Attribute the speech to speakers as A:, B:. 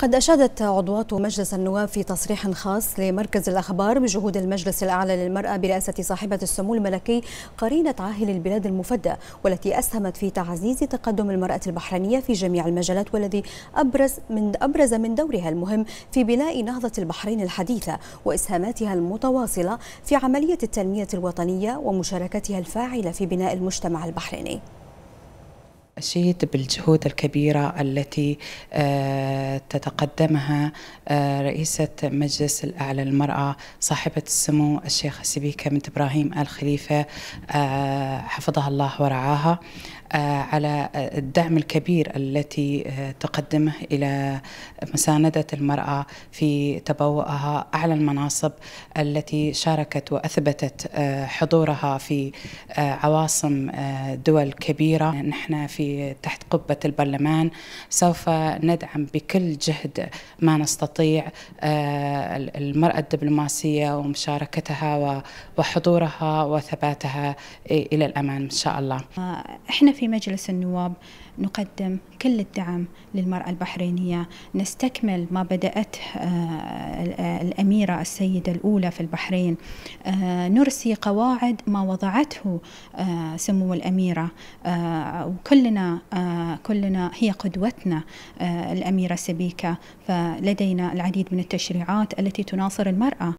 A: قد أشادت عضوات مجلس النواب في تصريح خاص لمركز الأخبار بجهود المجلس الأعلى للمرأة برئاسة صاحبة السمو الملكي قرينة عاهل البلاد المفدى والتي أسهمت في تعزيز تقدم المرأة البحرينية في جميع المجالات والذي أبرز من أبرز من دورها المهم في بناء نهضة البحرين الحديثة وإسهاماتها المتواصلة في عملية التنمية الوطنية ومشاركتها الفاعلة في بناء المجتمع البحريني.
B: أشيد بالجهود الكبيرة التي آه، تتقدمها آه، رئيسة مجلس الأعلى للمرأة صاحبة السمو الشيخة سبيكة بنت إبراهيم آل خليفة آه، حفظها الله ورعاها على الدعم الكبير التي تقدمه إلى مساندة المرأة في تبوؤها أعلى المناصب التي شاركت وأثبتت حضورها في عواصم دول كبيرة نحن في تحت قبة البرلمان سوف ندعم بكل جهد ما نستطيع آه، المرأة الدبلوماسية ومشاركتها وحضورها وثباتها إلى الأمام إن شاء الله آه،
C: إحنا في مجلس النواب نقدم كل الدعم للمرأة البحرينية نستكمل ما بدأته آه، الأميرة السيدة الأولى في البحرين نرسي قواعد ما وضعته سمو الأميرة وكلنا كلنا آه، كلنا هي قدوتنا آه، الأميرة سبيكة فلدينا العديد من التشريعات التي تناصر المرأة